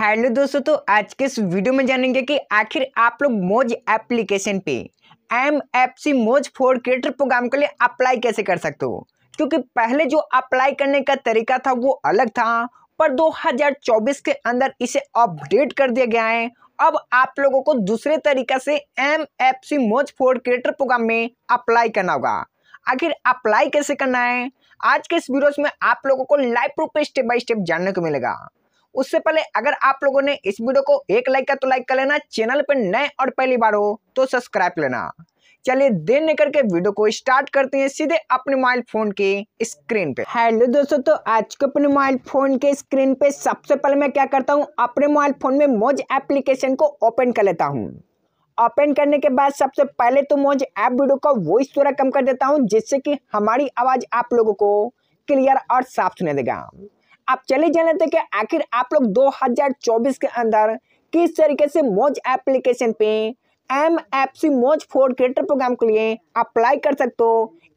hello दोस्तों तो आज के इस वीडियो में जानेंगे कि आखिर आप लोग मोज एप्लीकेशन पे M F C Moj for creator programme के लिए अप्लाई कैसे कर सकते हो क्योंकि पहले जो अप्लाई करने का तरीका था वो अलग था पर 2024 के अंदर इसे अपडेट कर दिया गया है अब आप लोगों को दूसरे तरीका से M F C Moj for creator program में अप्लाई करना होगा आखिर अप्लाई कैसे करना है आज के इस वीडियो में आप लोगों को live proof step by step जानने को मिलेगा उससे पहले अगर आप लोगों ने इस वीडियो को एक लाइक का तो लाइक कर लेना चैनल पर नए और पहली बार हो तो सब्सक्राइब लेना चलिए देर नहीं करके वीडियो को स्टार्ट करते हैं सीधे अपने मोबाइल फोन के स्क्रीन पे हेलो दोस्तों तो आज के अपने मोबाइल फोन के स्क्रीन पे सबसे पहले मैं क्या करता हूँ अपने मोबाइल फोन में मौज एप्लीकेशन को ओपन कर लेता हूँ ओपन करने के बाद सबसे पहले तो मौज ऐप वीडियो का वॉइस थोड़ा कम कर देता हूँ जिससे कि हमारी आवाज़ आप लोगों को क्लियर और साफ सुने देगा आप चले जाने थे कि आखिर आप लोग 2024 के अंदर किस तरीके से मोज एप्लीकेशन पे M F C Moj for creator programme के लिए अप्लाई कर सकते हो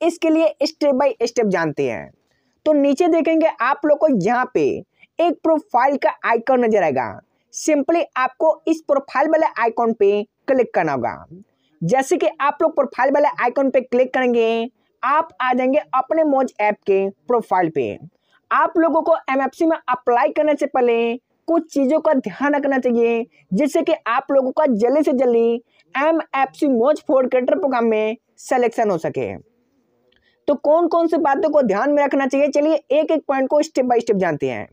इसके लिए स्टेप बाय स्टेप जानते हैं तो नीचे देखेंगे आप लोग को यहाँ पे एक प्रोफाइल का आइकॉन नजर आएगा सिंपली आपको इस प्रोफाइल वाले आइकॉन पे क्लिक करना होगा जैसे कि आप लोग प्रोफाइल वाले आइकॉन पे क्लिक करेंगे आप आ जाएंगे अपने मोज ऐप के प्रोफाइल पे आप लोगों को एमएफसी में अप्लाई करने से पहले कुछ चीज़ों का ध्यान रखना चाहिए जिससे कि आप लोगों का जल्दी से जल्दी एम एफ सी मोज कैटर प्रोग्राम में सिलेक्शन हो सके तो कौन कौन से बातों को ध्यान में रखना चाहिए चलिए एक एक पॉइंट को स्टेप बाय स्टेप जानते हैं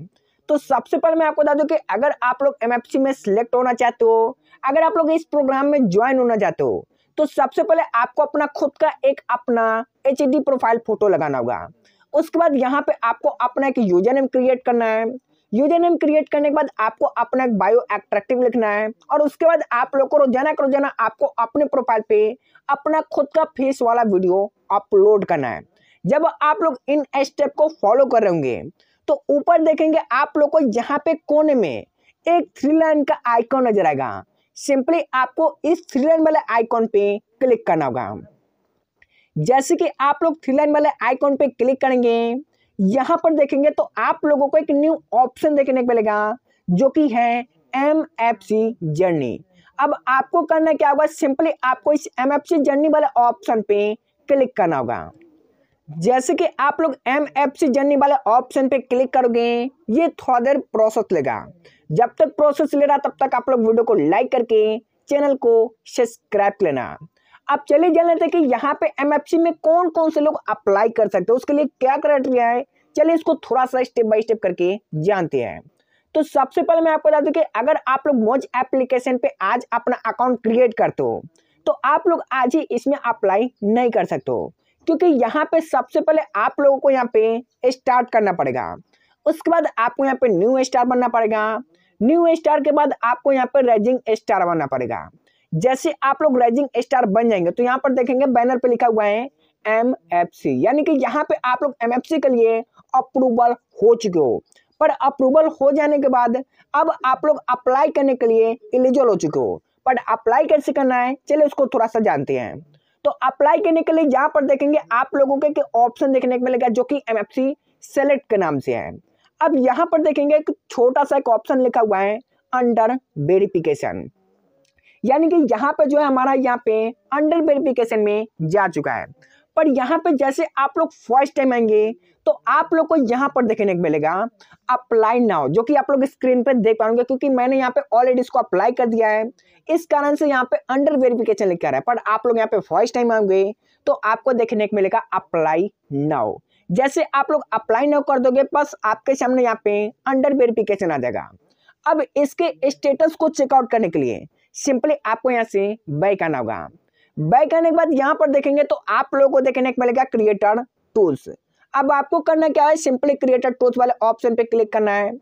तो सबसे पहले मैं आपको बता दूं कि अगर आप लोग एमएफसी में सिलेक्ट होना चाहते हो अगर आप लोग इस प्रोग्राम में ज्वाइन होना चाहते हो तो सबसे पहले आपको अपना खुद का एक अपना एच प्रोफाइल फोटो लगाना होगा उसके बाद यहाँ पे आपको अपना एक यूजर नेम क्रिएट करना है यूजर नेम क्रिएट करने के बाद आपको अपना एक बायो एट्रैक्टिव लिखना है और उसके बाद आप लोग को रोजाना का रोजाना आपको अपने प्रोफाइल पे अपना खुद का फेस वाला वीडियो अपलोड करना है जब आप लोग इन स्टेप को फॉलो कर रहे होंगे तो ऊपर देखेंगे आप लोग को जहाँ पे कोने में एक थ्री लाइन का आइकॉन नजर आएगा सिंपली आपको इस थ्री लाइन वाले आइकॉन पे क्लिक करना होगा जैसे कि आप लोग थ्री लाइन वाले आइकॉन पे क्लिक करेंगे यहाँ पर देखेंगे तो आप लोगों को एक न्यू ऑप्शन देखने को मिलेगा जो कि है एम एफ सी जर्नी अब आपको करना क्या होगा सिंपली आपको इस एम एफ सी जर्नी वाले ऑप्शन पे क्लिक करना होगा जैसे कि आप लोग एम एफ सी जर्नी वाले ऑप्शन पे क्लिक करोगे ये थोड़ा देर प्रोसेस लेगा जब तक प्रोसेस ले रहा तब तक आप लोग वीडियो को लाइक करके चैनल को सब्सक्राइब लेना आप चले जाने लेते हैं कि यहाँ पे एमएफसी में कौन कौन से लोग अप्लाई कर सकते हैं उसके लिए क्या क्राइटेरिया है चलिए इसको थोड़ा सा स्टेप बाय स्टेप करके जानते हैं तो सबसे पहले मैं आपको बता दूं कि अगर आप लोग मोज एप्लीकेशन पे आज अपना अकाउंट क्रिएट करते हो तो आप लोग आज ही इसमें अप्लाई नहीं कर सकते हो क्योंकि यहाँ पे सबसे पहले आप लोगों को यहाँ पे स्टार्ट करना पड़ेगा उसके बाद आपको यहाँ पे न्यू स्टार बनना पड़ेगा न्यू स्टार के बाद आपको यहाँ पे रेजिंग स्टार बनना पड़ेगा जैसे आप लोग राइजिंग स्टार बन जाएंगे तो यहाँ पर देखेंगे बैनर पे लिखा हुआ है एम यानी कि यहाँ पे आप लोग एम के लिए अप्रूवल हो चुके हो पर अप्रूवल हो जाने के बाद अब आप लोग अप्लाई करने के लिए एलिजिबल हो चुके हो पर अप्लाई कैसे करना है चलिए उसको थोड़ा सा जानते हैं तो अप्लाई करने के लिए यहाँ पर देखेंगे आप लोगों के ऑप्शन देखने को मिलेगा जो कि एम एफ सी सेलेक्ट के नाम से है अब यहाँ पर देखेंगे छोटा सा एक ऑप्शन लिखा हुआ है अंडर वेरिफिकेशन यानी कि यहाँ पे जो है हमारा यहाँ पे अंडर वेरिफिकेशन में जा चुका है पर यहाँ पे जैसे आप लोग फर्स्ट टाइम आएंगे तो आप लोग को यहाँ पर देखने को मिलेगा अप्लाई नाउ जो कि आप लोग स्क्रीन पर देख पाओगे क्योंकि मैंने यहाँ पे ऑलरेडी इसको अप्लाई कर दिया है इस कारण से यहाँ पे अंडर वेरिफिकेशन लिख रहा है पर आप लोग यहाँ पे फर्स्ट टाइम आएंगे तो आपको देखने को मिलेगा अप्लाई नाउ जैसे आप लोग अप्लाई नाउ कर दोगे बस आपके सामने यहाँ पे अंडर वेरिफिकेशन आ जाएगा अब इसके स्टेटस को चेकआउट करने के लिए सिंपली आपको यहाँ से बैक आना होगा बैक आने के बाद यहाँ पर देखेंगे तो आप लोगों को देखने को मिलेगा क्रिएटर टूल्स अब आपको करना क्या है सिंपली क्रिएटर टूल्स वाले ऑप्शन पे क्लिक करना है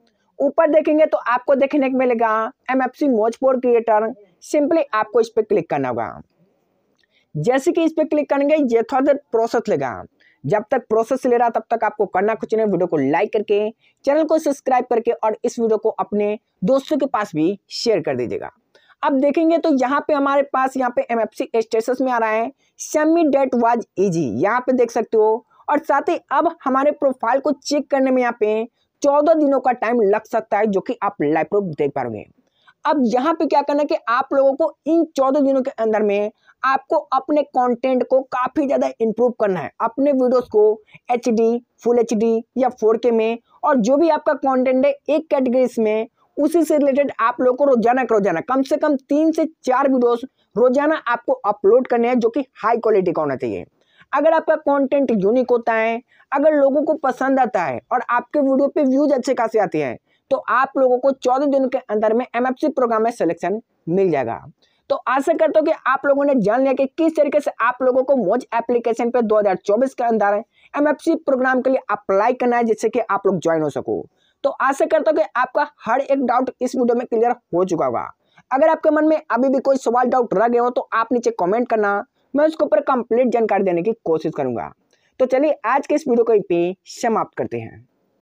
ऊपर देखेंगे तो आपको देखने को मिलेगा M F C Moj for creator simply आपको इस पर क्लिक करना होगा जैसे कि इस पर क्लिक करेंगे ये थोड़ा देर प्रोसेस लेगा जब तक प्रोसेस ले रहा तब तक आपको करना कुछ नहीं वीडियो को लाइक करके चैनल को सब्सक्राइब करके और इस वीडियो को अपने दोस्तों के पास भी शेयर कर दीजिएगा अब देखेंगे तो यहाँ पे हमारे पास यहाँ पे एम स्टेटस में आ रहा है सेमी डेट वाज इजी यहाँ पे देख सकते हो और साथ ही अब हमारे प्रोफाइल को चेक करने में यहाँ पे चौदह दिनों का टाइम लग सकता है जो कि आप लाइव प्रूफ देख पा रहे अब यहाँ पे क्या करना है कि आप लोगों को इन चौदह दिनों के अंदर में आपको अपने कंटेंट को काफ़ी ज़्यादा इंप्रूव करना है अपने वीडियोस को एच फुल एच या फोर में और जो भी आपका कंटेंट है एक कैटेगरी में उसी से रिलेटेड आप लोग को रोजाना का रोजाना कम से कम तीन से चार वीडियोस रोजाना आपको अपलोड करने हैं जो कि हाई क्वालिटी का होना चाहिए अगर आपका कंटेंट यूनिक होता है अगर लोगों को पसंद आता है और आपके वीडियो पे व्यूज अच्छे खासे आते हैं तो आप लोगों को चौदह दिन के अंदर में एम प्रोग्राम में सिलेक्शन मिल जाएगा तो आशा करता हूँ कि आप लोगों ने जान लिया कि किस तरीके से आप लोगों को मोज एप्लीकेशन पर 2024 के अंदर एमएफसी प्रोग्राम के लिए अप्लाई करना है जिससे कि आप लोग ज्वाइन हो सको तो आशा करता हूँ कि आपका हर एक डाउट इस वीडियो में क्लियर हो चुका होगा अगर आपके मन में अभी भी कोई सवाल डाउट रह गया हो तो आप नीचे कमेंट करना मैं उसके ऊपर कंप्लीट जानकारी देने की कोशिश करूंगा तो चलिए आज के इस वीडियो को समाप्त करते हैं